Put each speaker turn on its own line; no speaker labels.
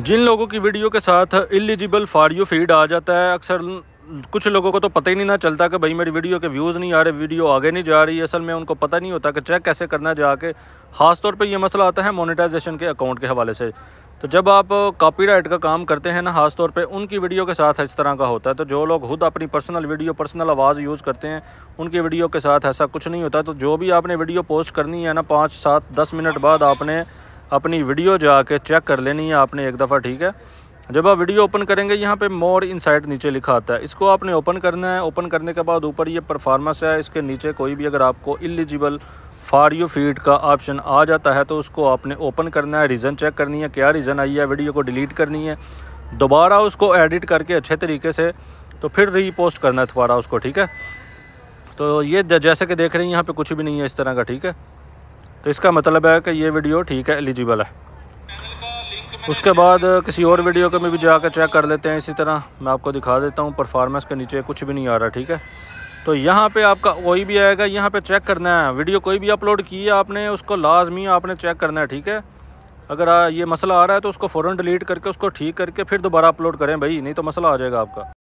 जिन लोगों की वीडियो के साथ इलिजिबल फॉर यू फीड आ जाता है अक्सर कुछ लोगों को तो पता ही नहीं ना चलता कि भाई मेरी वीडियो के व्यूज़ नहीं आ रहे वीडियो आगे नहीं जा रही असल में उनको पता नहीं होता कि चेक कैसे करना जाके ख़ासतौर पर यह मसला आता है मोनेटाइजेशन के अकाउंट के हवाले से तो जब आप कॉपीराइट का काम करते हैं ना खासतौर पे उनकी वीडियो के साथ इस तरह का होता है तो जो लोग खुद अपनी पर्सनल वीडियो पर्सनल आवाज़ यूज़ करते हैं उनकी वीडियो के साथ ऐसा कुछ नहीं होता तो जो भी आपने वीडियो पोस्ट करनी है ना पाँच सात दस मिनट बाद आपने अपनी वीडियो जाके चेक कर लेनी है आपने एक दफ़ा ठीक है जब आप वीडियो ओपन करेंगे यहाँ पे मोर इनसाइट नीचे लिखा आता है इसको आपने ओपन करना है ओपन करने के बाद ऊपर ये परफॉर्मेंस है इसके नीचे कोई भी अगर आपको इलिजिबल फॉर यू फीड का ऑप्शन आ जाता है तो उसको आपने ओपन करना है रीज़न चेक करनी है क्या रीज़न आई है वीडियो को डिलीट करनी है दोबारा उसको एडिट करके अच्छे तरीके से तो फिर रीपोस्ट करना है दोबारा उसको ठीक है तो ये जैसे कि देख रहे हैं यहाँ पे कुछ भी नहीं है इस तरह का ठीक है तो इसका मतलब है कि ये वीडियो ठीक है एलिजिबल है उसके बाद किसी और वीडियो को मैं भी जाकर चेक कर लेते हैं इसी तरह मैं आपको दिखा देता हूँ परफॉर्मेंस के नीचे कुछ भी नहीं आ रहा ठीक है तो यहाँ पे आपका कोई भी आएगा यहाँ पे चेक करना है वीडियो कोई भी अपलोड की है आपने उसको लाजमी आपने चेक करना है ठीक है अगर ये मसला आ रहा है तो उसको फ़ौरन डिलीट करके उसको ठीक करके फिर दोबारा अपलोड करें भाई नहीं तो मसला आ जाएगा आपका